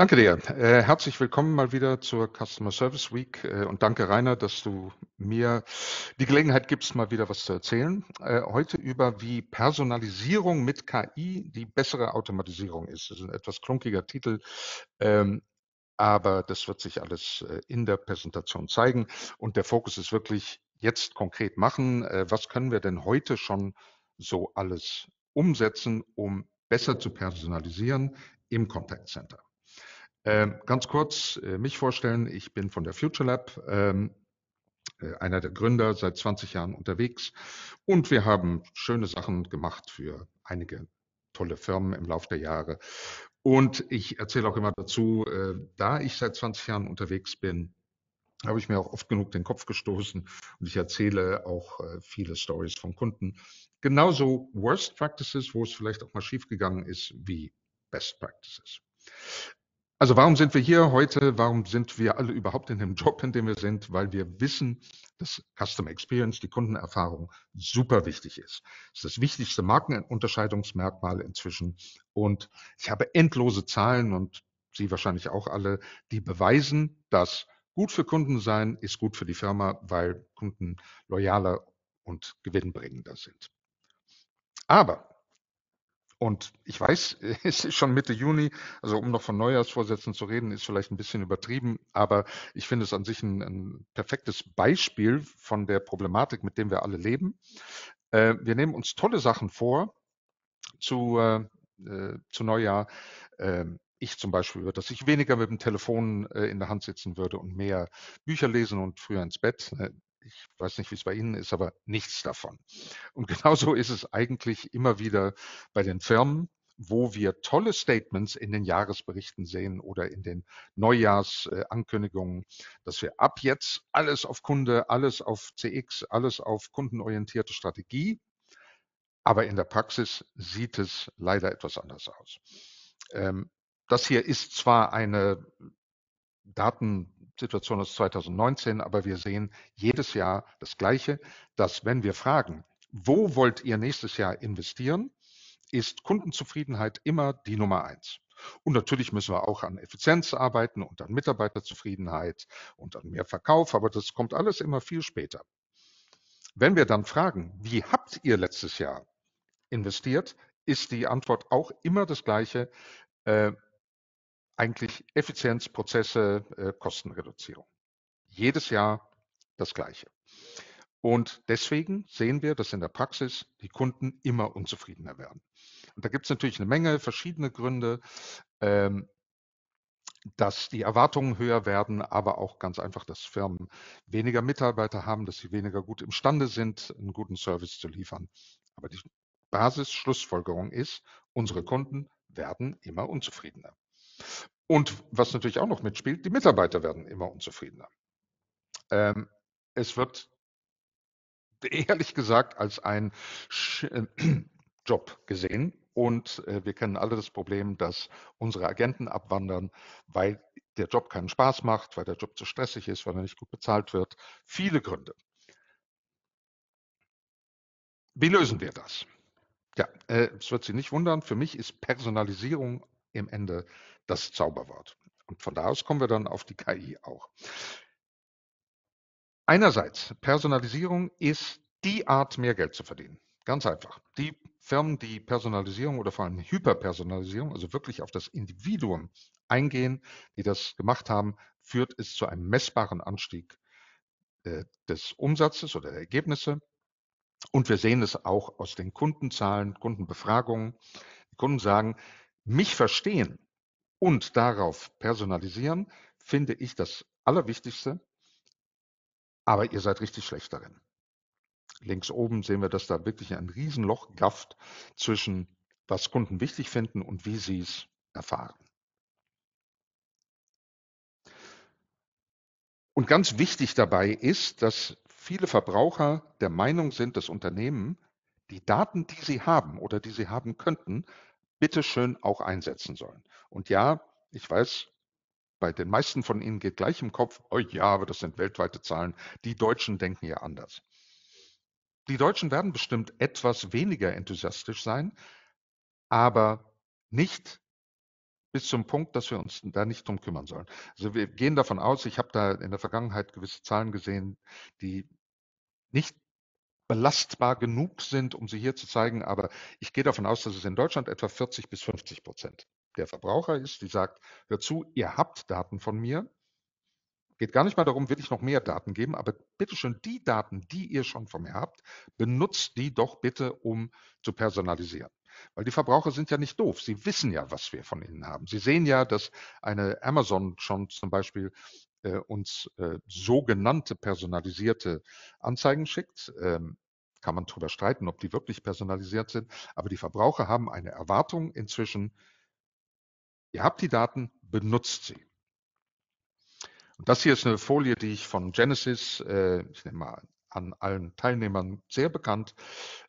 Danke dir. Äh, herzlich willkommen mal wieder zur Customer Service Week äh, und danke Rainer, dass du mir die Gelegenheit gibst, mal wieder was zu erzählen. Äh, heute über wie Personalisierung mit KI die bessere Automatisierung ist. Das ist ein etwas klunkiger Titel. Ähm, aber das wird sich alles äh, in der Präsentation zeigen. Und der Fokus ist wirklich jetzt konkret machen. Äh, was können wir denn heute schon so alles umsetzen, um besser zu personalisieren im Contact Center? Ähm, ganz kurz äh, mich vorstellen. Ich bin von der Future Lab, ähm, äh, einer der Gründer, seit 20 Jahren unterwegs. Und wir haben schöne Sachen gemacht für einige tolle Firmen im Laufe der Jahre. Und ich erzähle auch immer dazu, äh, da ich seit 20 Jahren unterwegs bin, habe ich mir auch oft genug den Kopf gestoßen und ich erzähle auch äh, viele Stories von Kunden. Genauso Worst Practices, wo es vielleicht auch mal schiefgegangen ist, wie Best Practices. Also warum sind wir hier heute? Warum sind wir alle überhaupt in dem Job, in dem wir sind? Weil wir wissen, dass Customer Experience, die Kundenerfahrung, super wichtig ist. Das ist das wichtigste Markenunterscheidungsmerkmal inzwischen. Und ich habe endlose Zahlen und Sie wahrscheinlich auch alle, die beweisen, dass gut für Kunden sein ist gut für die Firma, weil Kunden loyaler und gewinnbringender sind. Aber und ich weiß, es ist schon Mitte Juni, also um noch von Neujahrsvorsätzen zu reden, ist vielleicht ein bisschen übertrieben, aber ich finde es an sich ein, ein perfektes Beispiel von der Problematik, mit dem wir alle leben. Äh, wir nehmen uns tolle Sachen vor zu, äh, äh zu Neujahr. Äh, ich zum Beispiel würde, dass ich weniger mit dem Telefon äh, in der Hand sitzen würde und mehr Bücher lesen und früher ins Bett. Äh, ich weiß nicht, wie es bei Ihnen ist, aber nichts davon. Und genauso ist es eigentlich immer wieder bei den Firmen, wo wir tolle Statements in den Jahresberichten sehen oder in den Neujahrsankündigungen, dass wir ab jetzt alles auf Kunde, alles auf CX, alles auf kundenorientierte Strategie. Aber in der Praxis sieht es leider etwas anders aus. Ähm, das hier ist zwar eine Daten Situation aus 2019, aber wir sehen jedes Jahr das Gleiche, dass wenn wir fragen, wo wollt ihr nächstes Jahr investieren, ist Kundenzufriedenheit immer die Nummer eins. Und natürlich müssen wir auch an Effizienz arbeiten und an Mitarbeiterzufriedenheit und an mehr Verkauf, aber das kommt alles immer viel später. Wenn wir dann fragen, wie habt ihr letztes Jahr investiert, ist die Antwort auch immer das gleiche. Äh, eigentlich Effizienzprozesse, äh, Kostenreduzierung. Jedes Jahr das Gleiche. Und deswegen sehen wir, dass in der Praxis die Kunden immer unzufriedener werden. Und da gibt es natürlich eine Menge verschiedene Gründe, ähm, dass die Erwartungen höher werden, aber auch ganz einfach, dass Firmen weniger Mitarbeiter haben, dass sie weniger gut imstande sind, einen guten Service zu liefern. Aber die Basisschlussfolgerung ist, unsere Kunden werden immer unzufriedener. Und was natürlich auch noch mitspielt, die Mitarbeiter werden immer unzufriedener. Ähm, es wird ehrlich gesagt als ein Sch äh, Job gesehen. Und äh, wir kennen alle das Problem, dass unsere Agenten abwandern, weil der Job keinen Spaß macht, weil der Job zu stressig ist, weil er nicht gut bezahlt wird. Viele Gründe. Wie lösen wir das? Ja, äh, es äh, wird Sie nicht wundern, für mich ist Personalisierung im Ende das Zauberwort. Und von da aus kommen wir dann auf die KI auch. Einerseits, Personalisierung ist die Art, mehr Geld zu verdienen. Ganz einfach. Die Firmen, die Personalisierung oder vor allem Hyperpersonalisierung, also wirklich auf das Individuum eingehen, die das gemacht haben, führt es zu einem messbaren Anstieg äh, des Umsatzes oder der Ergebnisse. Und wir sehen es auch aus den Kundenzahlen, Kundenbefragungen. Die Kunden sagen, mich verstehen und darauf personalisieren, finde ich das Allerwichtigste. Aber ihr seid richtig schlecht darin. Links oben sehen wir, dass da wirklich ein Riesenloch gafft zwischen was Kunden wichtig finden und wie sie es erfahren. Und ganz wichtig dabei ist, dass viele Verbraucher der Meinung sind, dass Unternehmen die Daten, die sie haben oder die sie haben könnten, bitte schön auch einsetzen sollen. Und ja, ich weiß, bei den meisten von Ihnen geht gleich im Kopf, oh ja, aber das sind weltweite Zahlen. Die Deutschen denken ja anders. Die Deutschen werden bestimmt etwas weniger enthusiastisch sein, aber nicht bis zum Punkt, dass wir uns da nicht drum kümmern sollen. Also wir gehen davon aus, ich habe da in der Vergangenheit gewisse Zahlen gesehen, die nicht belastbar genug sind, um sie hier zu zeigen, aber ich gehe davon aus, dass es in Deutschland etwa 40 bis 50 Prozent der Verbraucher ist, die sagt, hör zu, ihr habt Daten von mir. Geht gar nicht mal darum, will ich noch mehr Daten geben, aber bitte schön, die Daten, die ihr schon von mir habt, benutzt die doch bitte, um zu personalisieren. Weil die Verbraucher sind ja nicht doof. Sie wissen ja, was wir von ihnen haben. Sie sehen ja, dass eine Amazon schon zum Beispiel äh, uns äh, sogenannte personalisierte Anzeigen schickt. Ähm, kann man darüber streiten, ob die wirklich personalisiert sind. Aber die Verbraucher haben eine Erwartung inzwischen, Ihr habt die Daten, benutzt sie. Und das hier ist eine Folie, die ich von Genesis, äh, ich nehme mal an allen Teilnehmern sehr bekannt,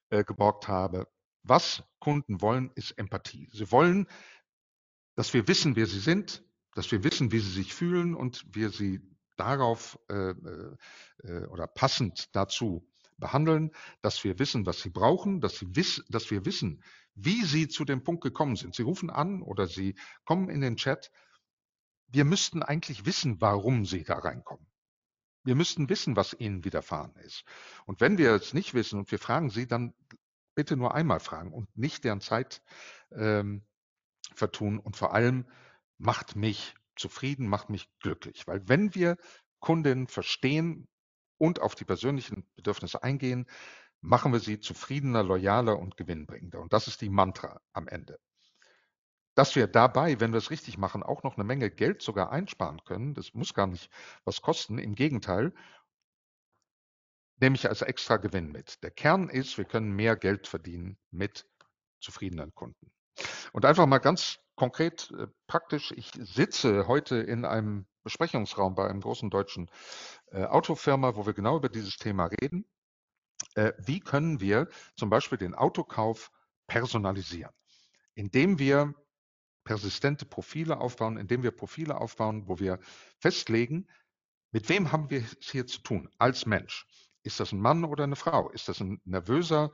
äh, geborgt habe. Was Kunden wollen, ist Empathie. Sie wollen, dass wir wissen, wer sie sind, dass wir wissen, wie sie sich fühlen und wir sie darauf äh, äh, äh oder passend dazu behandeln, dass wir wissen, was sie brauchen, dass, sie wiss dass wir wissen, wie Sie zu dem Punkt gekommen sind. Sie rufen an oder Sie kommen in den Chat. Wir müssten eigentlich wissen, warum Sie da reinkommen. Wir müssten wissen, was Ihnen widerfahren ist. Und wenn wir es nicht wissen und wir fragen Sie, dann bitte nur einmal fragen und nicht deren Zeit ähm, vertun. Und vor allem macht mich zufrieden, macht mich glücklich. Weil wenn wir Kundinnen verstehen und auf die persönlichen Bedürfnisse eingehen, machen wir sie zufriedener, loyaler und gewinnbringender. Und das ist die Mantra am Ende. Dass wir dabei, wenn wir es richtig machen, auch noch eine Menge Geld sogar einsparen können, das muss gar nicht was kosten, im Gegenteil, nehme ich als extra Gewinn mit. Der Kern ist, wir können mehr Geld verdienen mit zufriedenen Kunden. Und einfach mal ganz konkret, äh, praktisch, ich sitze heute in einem Besprechungsraum bei einem großen deutschen äh, Autofirma, wo wir genau über dieses Thema reden äh, wie können wir zum Beispiel den Autokauf personalisieren, indem wir persistente Profile aufbauen, indem wir Profile aufbauen, wo wir festlegen, mit wem haben wir es hier zu tun als Mensch. Ist das ein Mann oder eine Frau? Ist das ein nervöser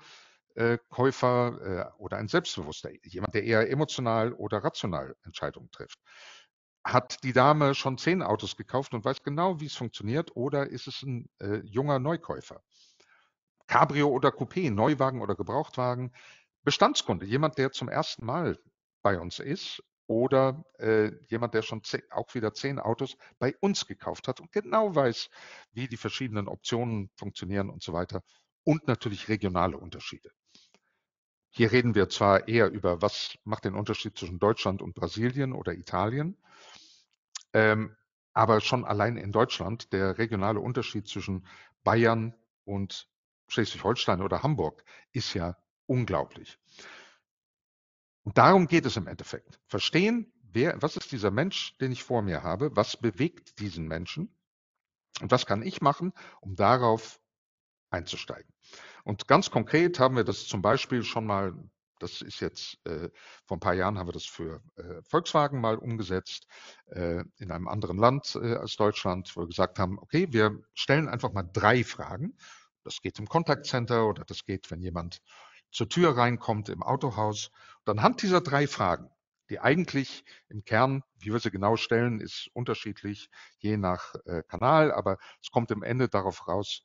äh, Käufer äh, oder ein selbstbewusster? Jemand, der eher emotional oder rational Entscheidungen trifft. Hat die Dame schon zehn Autos gekauft und weiß genau, wie es funktioniert? Oder ist es ein äh, junger Neukäufer? Cabrio oder Coupé, Neuwagen oder Gebrauchtwagen. Bestandskunde, jemand, der zum ersten Mal bei uns ist oder äh, jemand, der schon zehn, auch wieder zehn Autos bei uns gekauft hat und genau weiß, wie die verschiedenen Optionen funktionieren und so weiter. Und natürlich regionale Unterschiede. Hier reden wir zwar eher über, was macht den Unterschied zwischen Deutschland und Brasilien oder Italien, ähm, aber schon allein in Deutschland der regionale Unterschied zwischen Bayern und Schleswig-Holstein oder Hamburg ist ja unglaublich. Und darum geht es im Endeffekt. Verstehen, wer, was ist dieser Mensch, den ich vor mir habe? Was bewegt diesen Menschen? Und was kann ich machen, um darauf einzusteigen? Und ganz konkret haben wir das zum Beispiel schon mal, das ist jetzt äh, vor ein paar Jahren haben wir das für äh, Volkswagen mal umgesetzt, äh, in einem anderen Land äh, als Deutschland, wo wir gesagt haben, okay, wir stellen einfach mal drei Fragen das geht im Kontaktcenter oder das geht, wenn jemand zur Tür reinkommt im Autohaus. Und anhand dieser drei Fragen, die eigentlich im Kern, wie wir sie genau stellen, ist unterschiedlich je nach äh, Kanal, aber es kommt im Ende darauf raus,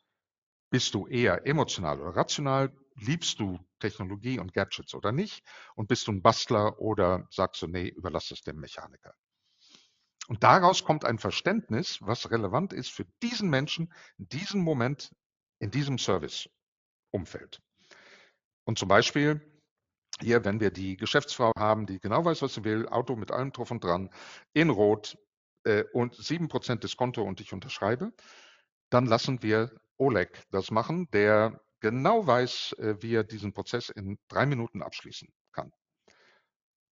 bist du eher emotional oder rational, liebst du Technologie und Gadgets oder nicht und bist du ein Bastler oder sagst du, nee, überlass es dem Mechaniker. Und daraus kommt ein Verständnis, was relevant ist für diesen Menschen in diesem Moment in diesem Service-Umfeld. Und zum Beispiel hier, wenn wir die Geschäftsfrau haben, die genau weiß, was sie will, Auto mit allem drauf und dran, in Rot äh, und 7% Diskonto und ich unterschreibe, dann lassen wir Oleg das machen, der genau weiß, äh, wie er diesen Prozess in drei Minuten abschließen kann.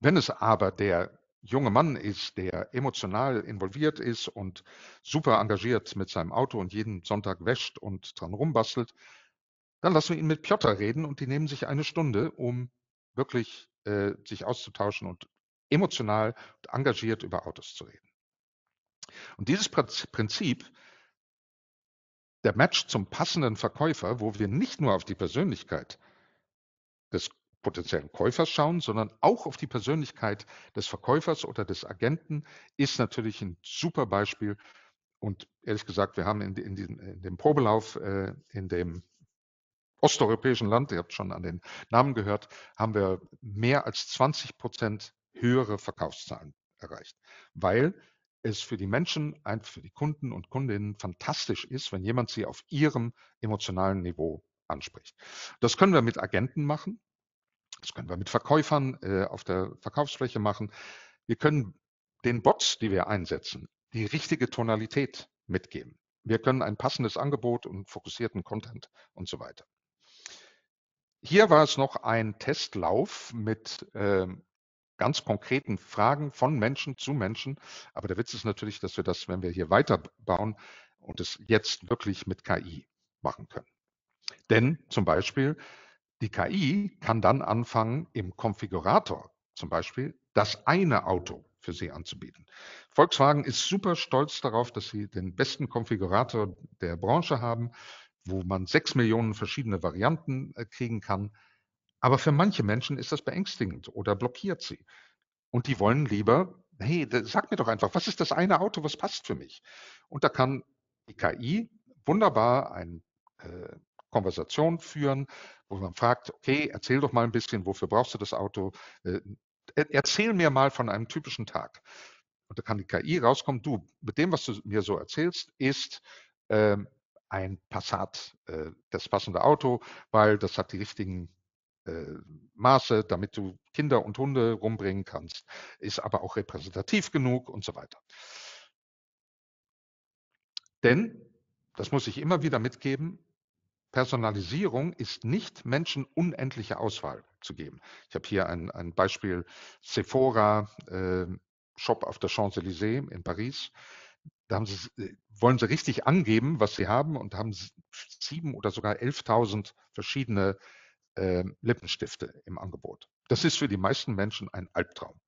Wenn es aber der junge Mann ist, der emotional involviert ist und super engagiert mit seinem Auto und jeden Sonntag wäscht und dran rumbastelt, dann lassen wir ihn mit Piotr reden und die nehmen sich eine Stunde, um wirklich äh, sich auszutauschen und emotional und engagiert über Autos zu reden. Und dieses Prinzip, der Match zum passenden Verkäufer, wo wir nicht nur auf die Persönlichkeit des potenziellen Käufers schauen, sondern auch auf die Persönlichkeit des Verkäufers oder des Agenten ist natürlich ein super Beispiel. Und ehrlich gesagt, wir haben in, in, diesem, in dem Probelauf äh, in dem osteuropäischen Land, ihr habt schon an den Namen gehört, haben wir mehr als 20 Prozent höhere Verkaufszahlen erreicht, weil es für die Menschen, für die Kunden und Kundinnen fantastisch ist, wenn jemand sie auf ihrem emotionalen Niveau anspricht. Das können wir mit Agenten machen. Das können wir mit Verkäufern äh, auf der Verkaufsfläche machen. Wir können den Bots, die wir einsetzen, die richtige Tonalität mitgeben. Wir können ein passendes Angebot und fokussierten Content und so weiter. Hier war es noch ein Testlauf mit äh, ganz konkreten Fragen von Menschen zu Menschen. Aber der Witz ist natürlich, dass wir das, wenn wir hier weiterbauen und es jetzt wirklich mit KI machen können. Denn zum Beispiel die KI kann dann anfangen, im Konfigurator zum Beispiel das eine Auto für sie anzubieten. Volkswagen ist super stolz darauf, dass sie den besten Konfigurator der Branche haben, wo man sechs Millionen verschiedene Varianten äh, kriegen kann. Aber für manche Menschen ist das beängstigend oder blockiert sie. Und die wollen lieber, hey, sag mir doch einfach, was ist das eine Auto, was passt für mich? Und da kann die KI wunderbar ein äh, Konversation führen, wo man fragt, okay, erzähl doch mal ein bisschen, wofür brauchst du das Auto? Äh, erzähl mir mal von einem typischen Tag. Und da kann die KI rauskommen, du, mit dem, was du mir so erzählst, ist ähm, ein Passat, äh, das passende Auto, weil das hat die richtigen äh, Maße, damit du Kinder und Hunde rumbringen kannst, ist aber auch repräsentativ genug und so weiter. Denn, das muss ich immer wieder mitgeben, Personalisierung ist nicht Menschen unendliche Auswahl zu geben. Ich habe hier ein, ein Beispiel Sephora, äh, Shop auf der Champs-Élysées in Paris. Da haben sie, äh, wollen sie richtig angeben, was sie haben und haben sieben oder sogar 11.000 verschiedene äh, Lippenstifte im Angebot. Das ist für die meisten Menschen ein Albtraum.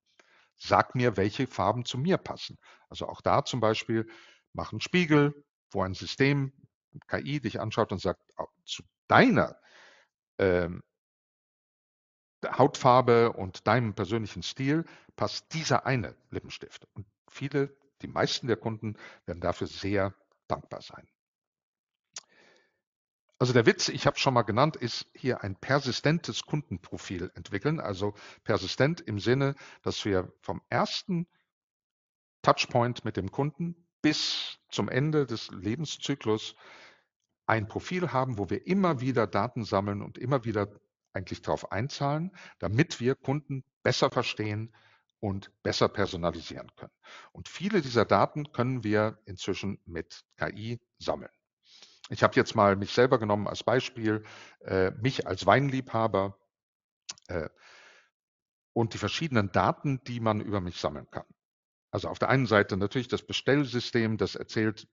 Sag mir, welche Farben zu mir passen. Also auch da zum Beispiel, mach einen Spiegel, wo ein System KI dich anschaut und sagt, zu deiner ähm, Hautfarbe und deinem persönlichen Stil passt dieser eine Lippenstift. Und viele, die meisten der Kunden werden dafür sehr dankbar sein. Also der Witz, ich habe schon mal genannt, ist hier ein persistentes Kundenprofil entwickeln. Also persistent im Sinne, dass wir vom ersten Touchpoint mit dem Kunden bis zum Ende des Lebenszyklus ein Profil haben, wo wir immer wieder Daten sammeln und immer wieder eigentlich darauf einzahlen, damit wir Kunden besser verstehen und besser personalisieren können. Und viele dieser Daten können wir inzwischen mit KI sammeln. Ich habe jetzt mal mich selber genommen als Beispiel, äh, mich als Weinliebhaber äh, und die verschiedenen Daten, die man über mich sammeln kann. Also auf der einen Seite natürlich das Bestellsystem, das erzählt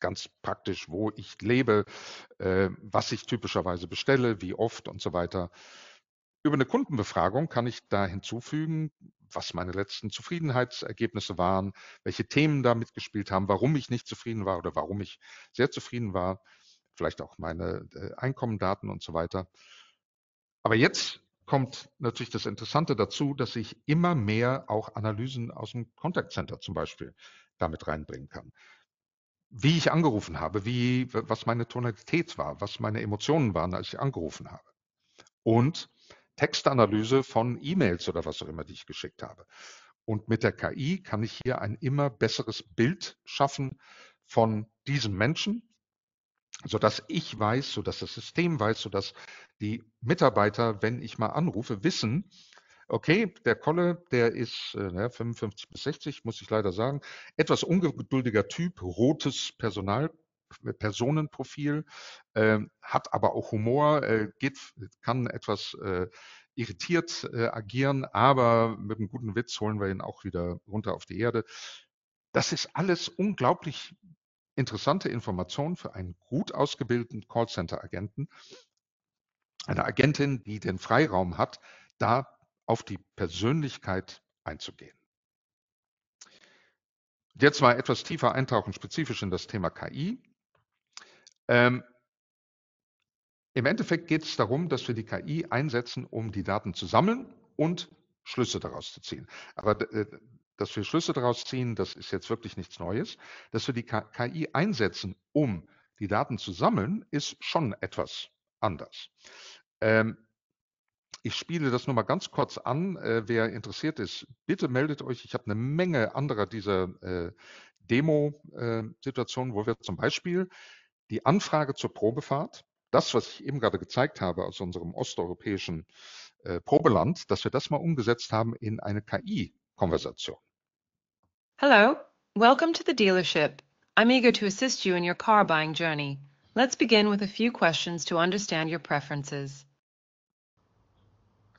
ganz praktisch, wo ich lebe, äh, was ich typischerweise bestelle, wie oft und so weiter. Über eine Kundenbefragung kann ich da hinzufügen, was meine letzten Zufriedenheitsergebnisse waren, welche Themen da mitgespielt haben, warum ich nicht zufrieden war oder warum ich sehr zufrieden war, vielleicht auch meine äh, Einkommendaten und so weiter. Aber jetzt kommt natürlich das Interessante dazu, dass ich immer mehr auch Analysen aus dem Contact Center zum Beispiel damit reinbringen kann wie ich angerufen habe, wie, was meine Tonalität war, was meine Emotionen waren, als ich angerufen habe. Und Textanalyse von E-Mails oder was auch immer, die ich geschickt habe. Und mit der KI kann ich hier ein immer besseres Bild schaffen von diesem Menschen, sodass ich weiß, sodass das System weiß, sodass die Mitarbeiter, wenn ich mal anrufe, wissen, okay, der Kolle, der ist äh, 55 ne, bis 60, muss ich leider sagen, etwas ungeduldiger Typ, rotes Personal, äh, Personenprofil, äh, hat aber auch Humor, äh, geht, kann etwas äh, irritiert äh, agieren, aber mit einem guten Witz holen wir ihn auch wieder runter auf die Erde. Das ist alles unglaublich interessante Informationen für einen gut ausgebildeten Callcenter-Agenten, eine Agentin, die den Freiraum hat, da auf die Persönlichkeit einzugehen. Jetzt mal etwas tiefer eintauchen, spezifisch in das Thema KI. Ähm, Im Endeffekt geht es darum, dass wir die KI einsetzen, um die Daten zu sammeln und Schlüsse daraus zu ziehen. Aber äh, dass wir Schlüsse daraus ziehen, das ist jetzt wirklich nichts Neues. Dass wir die KI einsetzen, um die Daten zu sammeln, ist schon etwas anders. Ähm, ich spiele das nur mal ganz kurz an. Äh, wer interessiert ist, bitte meldet euch. Ich habe eine Menge anderer dieser äh, Demo-Situationen, äh, wo wir zum Beispiel die Anfrage zur Probefahrt, das, was ich eben gerade gezeigt habe aus unserem osteuropäischen äh, Probeland, dass wir das mal umgesetzt haben in eine KI-Konversation. Hello, welcome to the dealership. I'm eager to assist you in your car buying journey. Let's begin with a few questions to understand your preferences.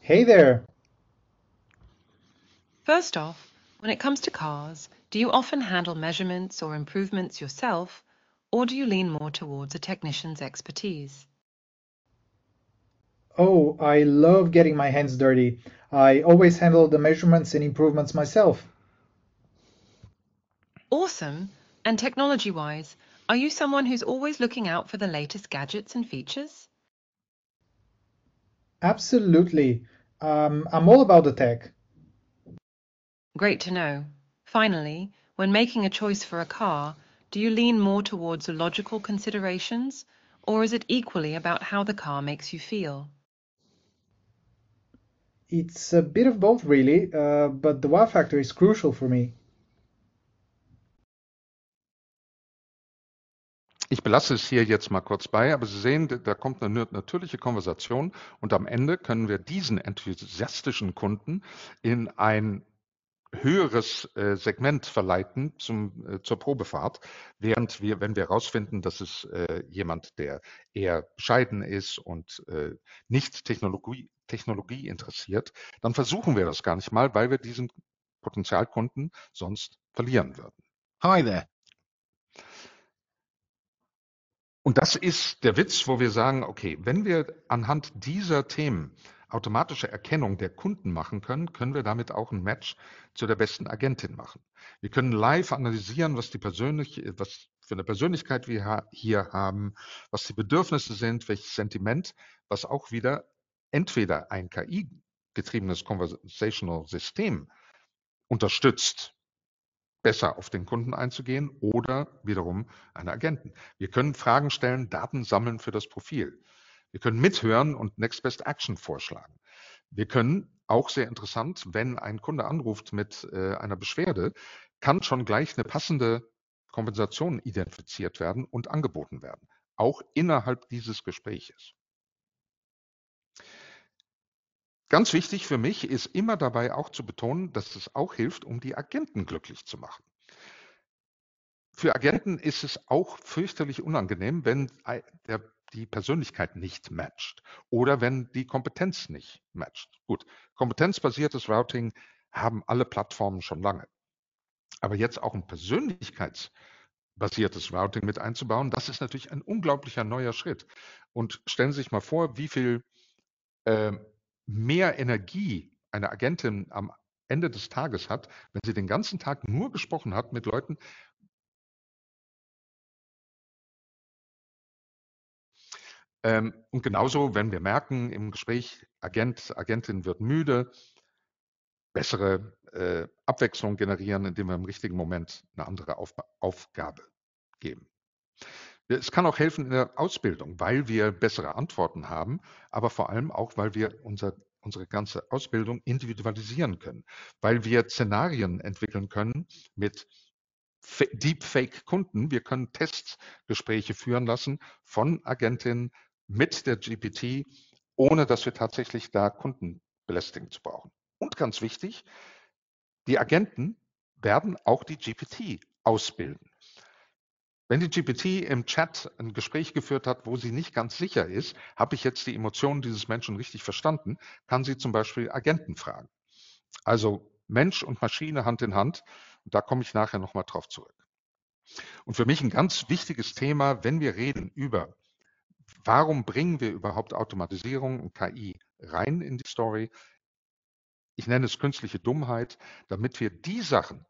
Hey there. First off, when it comes to cars, do you often handle measurements or improvements yourself, or do you lean more towards a technician's expertise? Oh, I love getting my hands dirty. I always handle the measurements and improvements myself. Awesome. And technology wise, are you someone who's always looking out for the latest gadgets and features? Absolutely. Um, I'm all about the tech. Great to know. Finally, when making a choice for a car, do you lean more towards logical considerations, or is it equally about how the car makes you feel? It's a bit of both, really, uh, but the wow factor is crucial for me. Ich belasse es hier jetzt mal kurz bei, aber Sie sehen, da kommt eine natürliche Konversation und am Ende können wir diesen enthusiastischen Kunden in ein höheres äh, Segment verleiten zum, äh, zur Probefahrt, während wir, wenn wir herausfinden, dass es äh, jemand, der eher bescheiden ist und äh, nicht Technologie, Technologie interessiert, dann versuchen wir das gar nicht mal, weil wir diesen Potenzialkunden sonst verlieren würden. Hi there. Und das ist der Witz, wo wir sagen, okay, wenn wir anhand dieser Themen automatische Erkennung der Kunden machen können, können wir damit auch ein Match zu der besten Agentin machen. Wir können live analysieren, was die persönlich, was für eine Persönlichkeit wir hier haben, was die Bedürfnisse sind, welches Sentiment, was auch wieder entweder ein KI getriebenes Conversational System unterstützt besser auf den Kunden einzugehen oder wiederum einen Agenten. Wir können Fragen stellen, Daten sammeln für das Profil. Wir können mithören und Next Best Action vorschlagen. Wir können auch sehr interessant, wenn ein Kunde anruft mit äh, einer Beschwerde, kann schon gleich eine passende Kompensation identifiziert werden und angeboten werden, auch innerhalb dieses Gespräches. Ganz wichtig für mich ist immer dabei auch zu betonen, dass es auch hilft, um die Agenten glücklich zu machen. Für Agenten ist es auch fürchterlich unangenehm, wenn der, die Persönlichkeit nicht matcht oder wenn die Kompetenz nicht matcht. Gut, kompetenzbasiertes Routing haben alle Plattformen schon lange. Aber jetzt auch ein persönlichkeitsbasiertes Routing mit einzubauen, das ist natürlich ein unglaublicher neuer Schritt. Und stellen Sie sich mal vor, wie viel äh, mehr Energie eine Agentin am Ende des Tages hat, wenn sie den ganzen Tag nur gesprochen hat mit Leuten, ähm, und genauso, wenn wir merken im Gespräch, Agent, Agentin wird müde, bessere äh, Abwechslung generieren, indem wir im richtigen Moment eine andere Auf Aufgabe geben. Es kann auch helfen in der Ausbildung, weil wir bessere Antworten haben, aber vor allem auch, weil wir unser, unsere ganze Ausbildung individualisieren können, weil wir Szenarien entwickeln können mit Deepfake-Kunden. Wir können Testgespräche führen lassen von Agentinnen mit der GPT, ohne dass wir tatsächlich da Kunden belästigen zu brauchen. Und ganz wichtig, die Agenten werden auch die GPT ausbilden. Wenn die GPT im Chat ein Gespräch geführt hat, wo sie nicht ganz sicher ist, habe ich jetzt die Emotionen dieses Menschen richtig verstanden, kann sie zum Beispiel Agenten fragen. Also Mensch und Maschine Hand in Hand. Und da komme ich nachher nochmal drauf zurück. Und für mich ein ganz wichtiges Thema, wenn wir reden über, warum bringen wir überhaupt Automatisierung und KI rein in die Story? Ich nenne es künstliche Dummheit, damit wir die Sachen,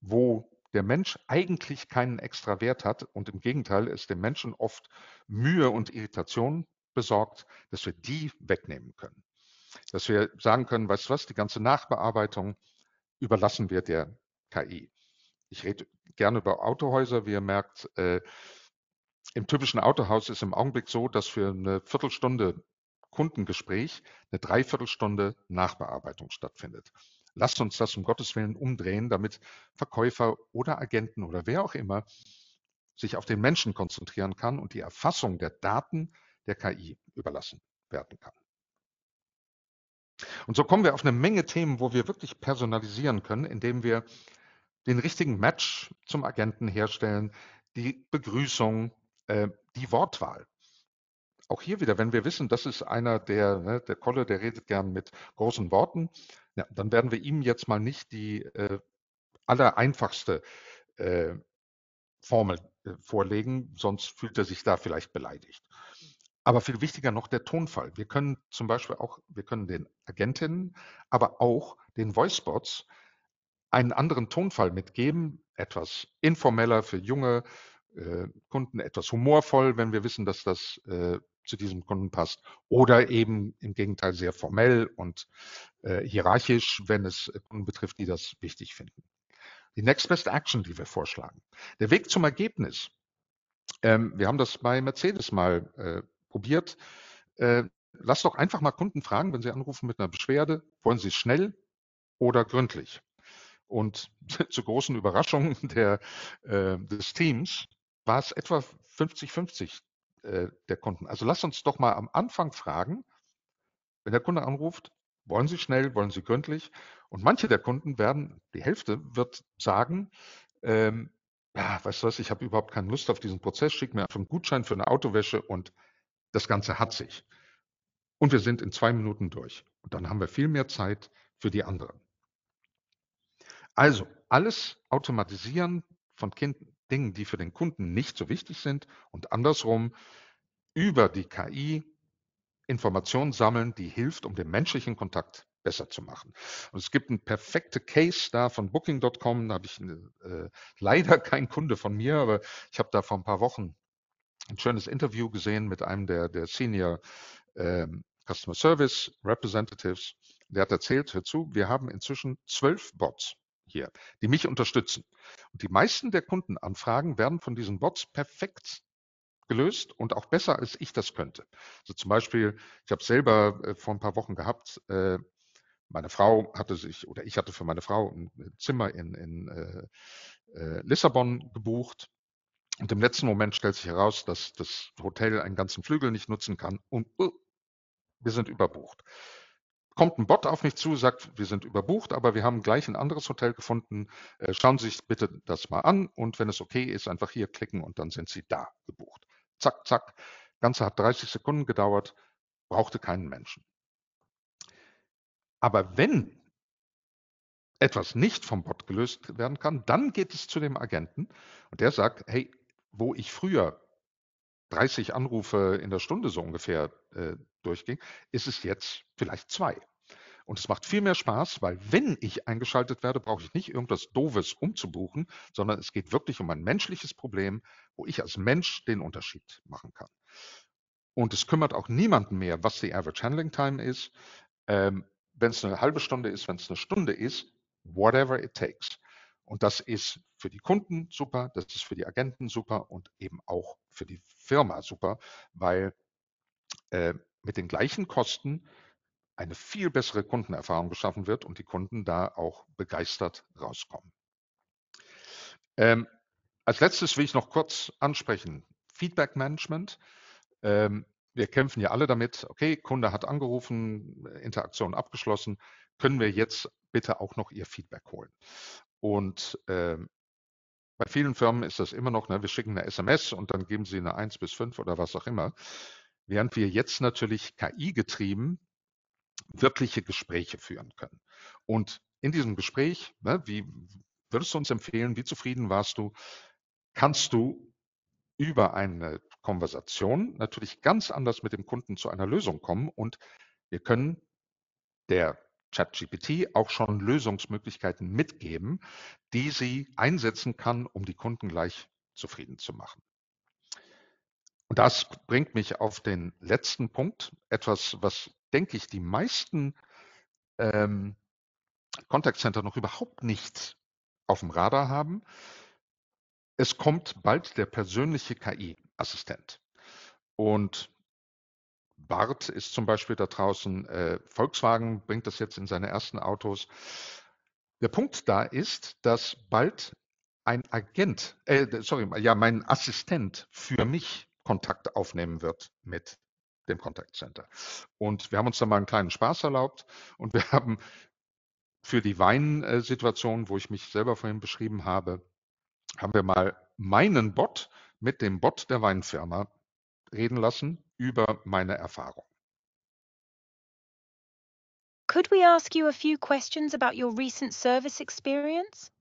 wo der Mensch eigentlich keinen extra Wert hat und im Gegenteil ist dem Menschen oft Mühe und Irritation besorgt, dass wir die wegnehmen können. Dass wir sagen können, weißt du was, die ganze Nachbearbeitung überlassen wir der KI. Ich rede gerne über Autohäuser, wie ihr merkt. Äh, Im typischen Autohaus ist im Augenblick so, dass für eine Viertelstunde Kundengespräch eine Dreiviertelstunde Nachbearbeitung stattfindet. Lasst uns das um Gottes Willen umdrehen, damit Verkäufer oder Agenten oder wer auch immer sich auf den Menschen konzentrieren kann und die Erfassung der Daten der KI überlassen werden kann. Und so kommen wir auf eine Menge Themen, wo wir wirklich personalisieren können, indem wir den richtigen Match zum Agenten herstellen, die Begrüßung, äh, die Wortwahl. Auch hier wieder, wenn wir wissen, das ist einer, der, ne, der Kolle, der redet gern mit großen Worten, ja, dann werden wir ihm jetzt mal nicht die äh, allereinfachste äh, Formel äh, vorlegen, sonst fühlt er sich da vielleicht beleidigt. Aber viel wichtiger noch der Tonfall. Wir können zum Beispiel auch, wir können den Agentinnen, aber auch den Voicebots einen anderen Tonfall mitgeben, etwas informeller für junge äh, Kunden, etwas humorvoll, wenn wir wissen, dass das äh, zu diesem Kunden passt. Oder eben im Gegenteil sehr formell und äh, hierarchisch, wenn es Kunden betrifft, die das wichtig finden. Die Next Best Action, die wir vorschlagen. Der Weg zum Ergebnis. Ähm, wir haben das bei Mercedes mal äh, probiert. Äh, lasst doch einfach mal Kunden fragen, wenn sie anrufen mit einer Beschwerde, wollen sie schnell oder gründlich? Und zu großen Überraschungen der, äh, des Teams war es etwa 50-50 äh, der Kunden. Also lasst uns doch mal am Anfang fragen, wenn der Kunde anruft, wollen Sie schnell, wollen Sie gründlich? Und manche der Kunden werden, die Hälfte wird sagen, ähm, ja, weißt du was, ich habe überhaupt keine Lust auf diesen Prozess, schick mir einfach einen Gutschein für eine Autowäsche und das Ganze hat sich. Und wir sind in zwei Minuten durch. Und dann haben wir viel mehr Zeit für die anderen. Also, alles automatisieren von Kind, Dingen, die für den Kunden nicht so wichtig sind und andersrum über die KI Informationen sammeln, die hilft, um den menschlichen Kontakt besser zu machen. Und es gibt einen perfekten Case da von Booking.com, da habe ich äh, leider kein Kunde von mir, aber ich habe da vor ein paar Wochen ein schönes Interview gesehen mit einem der, der Senior ähm, Customer Service Representatives. Der hat erzählt, hör zu, wir haben inzwischen zwölf Bots hier, die mich unterstützen. Und die meisten der Kundenanfragen werden von diesen Bots perfekt gelöst und auch besser, als ich das könnte. Also zum Beispiel, ich habe selber äh, vor ein paar Wochen gehabt, äh, meine Frau hatte sich, oder ich hatte für meine Frau ein äh, Zimmer in, in äh, äh, Lissabon gebucht. Und im letzten Moment stellt sich heraus, dass das Hotel einen ganzen Flügel nicht nutzen kann und uh, wir sind überbucht kommt ein Bot auf mich zu, sagt, wir sind überbucht, aber wir haben gleich ein anderes Hotel gefunden. Äh, schauen Sie sich bitte das mal an und wenn es okay ist, einfach hier klicken und dann sind Sie da gebucht. Zack, zack. Ganze hat 30 Sekunden gedauert, brauchte keinen Menschen. Aber wenn etwas nicht vom Bot gelöst werden kann, dann geht es zu dem Agenten und der sagt, hey, wo ich früher 30 Anrufe in der Stunde so ungefähr äh, durchging, ist es jetzt vielleicht zwei. Und es macht viel mehr Spaß, weil wenn ich eingeschaltet werde, brauche ich nicht irgendwas Doofes umzubuchen, sondern es geht wirklich um ein menschliches Problem, wo ich als Mensch den Unterschied machen kann. Und es kümmert auch niemanden mehr, was die Average Handling Time ist. Ähm, wenn es eine halbe Stunde ist, wenn es eine Stunde ist, whatever it takes. Und das ist für die Kunden super, das ist für die Agenten super und eben auch für die Firma super, weil äh, mit den gleichen Kosten eine viel bessere Kundenerfahrung geschaffen wird und die Kunden da auch begeistert rauskommen. Ähm, als letztes will ich noch kurz ansprechen, Feedback Management. Ähm, wir kämpfen ja alle damit, okay, Kunde hat angerufen, Interaktion abgeschlossen, können wir jetzt bitte auch noch ihr Feedback holen. Und ähm, bei vielen Firmen ist das immer noch, ne, wir schicken eine SMS und dann geben sie eine 1 bis 5 oder was auch immer. Während wir jetzt natürlich KI getrieben wirkliche Gespräche führen können. Und in diesem Gespräch, ne, wie würdest du uns empfehlen, wie zufrieden warst du, kannst du über eine Konversation natürlich ganz anders mit dem Kunden zu einer Lösung kommen und wir können der ChatGPT auch schon Lösungsmöglichkeiten mitgeben, die sie einsetzen kann, um die Kunden gleich zufrieden zu machen. Und das bringt mich auf den letzten Punkt, etwas, was, denke ich, die meisten ähm, Contact Center noch überhaupt nicht auf dem Radar haben. Es kommt bald der persönliche KI-Assistent. Und Bart ist zum Beispiel da draußen, äh, Volkswagen bringt das jetzt in seine ersten Autos. Der Punkt da ist, dass bald ein Agent, äh, sorry, ja, mein Assistent für mich Kontakt aufnehmen wird mit dem Contact Center. Und wir haben uns da mal einen kleinen Spaß erlaubt und wir haben für die Wein-Situation, wo ich mich selber vorhin beschrieben habe, haben wir mal meinen Bot mit dem Bot der Weinfirma reden lassen über meine Erfahrung. Could we ask you a few questions about your recent service experience?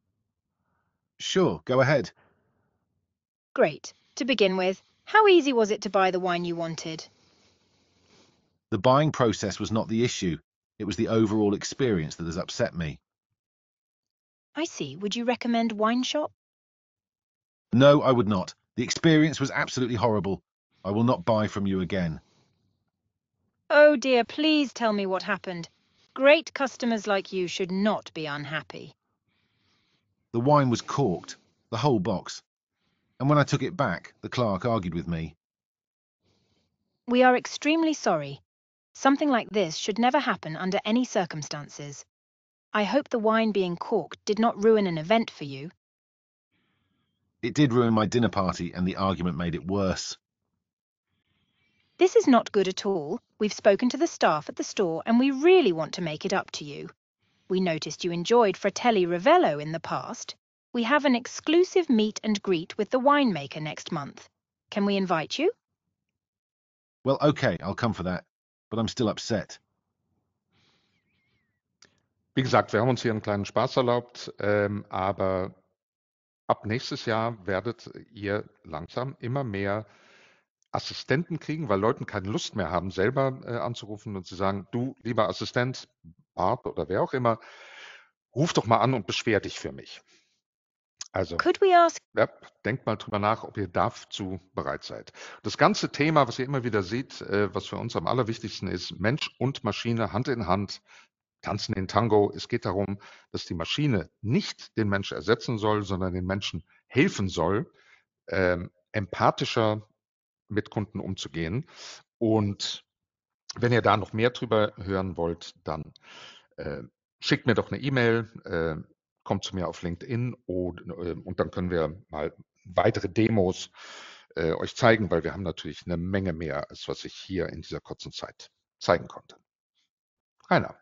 Sure, go ahead. Great. To begin with, How easy was it to buy the wine you wanted? The buying process was not the issue. It was the overall experience that has upset me. I see. Would you recommend wine shop? No, I would not. The experience was absolutely horrible. I will not buy from you again. Oh dear, please tell me what happened. Great customers like you should not be unhappy. The wine was corked, the whole box and when I took it back, the clerk argued with me. We are extremely sorry. Something like this should never happen under any circumstances. I hope the wine being corked did not ruin an event for you. It did ruin my dinner party, and the argument made it worse. This is not good at all. We've spoken to the staff at the store, and we really want to make it up to you. We noticed you enjoyed Fratelli Ravello in the past. We have an exclusive meet and greet with the winemaker next month. Can we invite you? Well, okay, I'll come for that, but I'm still upset. Wie gesagt, wir haben uns hier einen kleinen Spaß erlaubt, ähm, aber ab nächstes Jahr werdet ihr langsam immer mehr Assistenten kriegen, weil Leute keine Lust mehr haben, selber äh, anzurufen und zu sagen, du lieber Assistent, Barb oder wer auch immer, ruf doch mal an und beschwer dich für mich. Also, Could we ask? Ja, denkt mal drüber nach, ob ihr dazu bereit seid. Das ganze Thema, was ihr immer wieder seht, äh, was für uns am allerwichtigsten ist, Mensch und Maschine Hand in Hand tanzen in Tango. Es geht darum, dass die Maschine nicht den Mensch ersetzen soll, sondern den Menschen helfen soll, äh, empathischer mit Kunden umzugehen. Und wenn ihr da noch mehr drüber hören wollt, dann äh, schickt mir doch eine E-Mail. Äh, kommt zu mir auf LinkedIn und, ähm, und dann können wir mal weitere Demos äh, euch zeigen, weil wir haben natürlich eine Menge mehr, als was ich hier in dieser kurzen Zeit zeigen konnte. Rainer.